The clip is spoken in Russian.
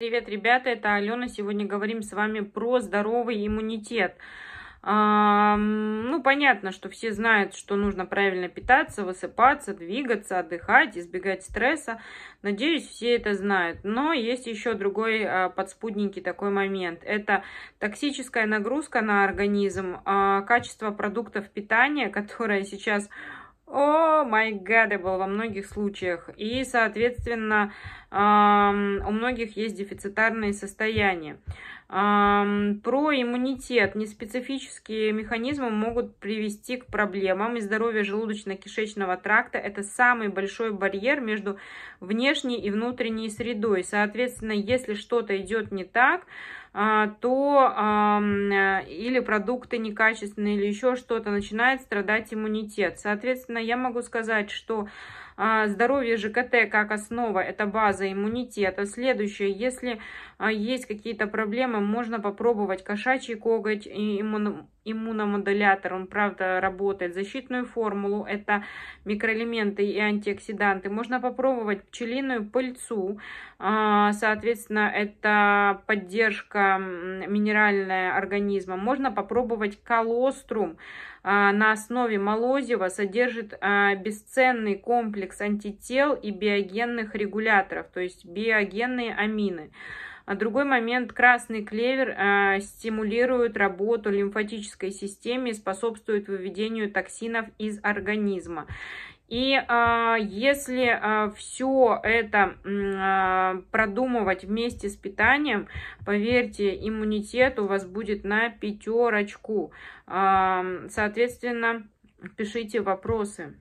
Привет, ребята, это Алена. Сегодня говорим с вами про здоровый иммунитет. А, ну, понятно, что все знают, что нужно правильно питаться, высыпаться, двигаться, отдыхать, избегать стресса. Надеюсь, все это знают. Но есть еще другой а, подспудненький такой момент. Это токсическая нагрузка на организм, а, качество продуктов питания, которое сейчас о май был во многих случаях. И, соответственно, у многих есть дефицитарные состояния. Про иммунитет. Неспецифические механизмы могут привести к проблемам и здоровье желудочно-кишечного тракта. Это самый большой барьер между внешней и внутренней средой. Соответственно, если что-то идет не так, а, то э, или продукты некачественные, или еще что-то, начинает страдать иммунитет. Соответственно, я могу сказать, что а, здоровье ЖКТ как основа, это база иммунитета. Следующее, если а, есть какие-то проблемы, можно попробовать кошачий коготь, иммун иммуномодулятор. Он, правда, работает. Защитную формулу – это микроэлементы и антиоксиданты. Можно попробовать пчелиную пыльцу. А, соответственно, это поддержка минеральная организма. Можно попробовать колострум а, на основе молозива содержит а, бесценный комплекс антител и биогенных регуляторов, то есть биогенные амины. А другой момент, красный клевер э, стимулирует работу лимфатической системы способствует выведению токсинов из организма. И э, если э, а, все это э, продумывать вместе с питанием, поверьте, иммунитет у вас будет на пятерочку. Э, соответственно, пишите вопросы.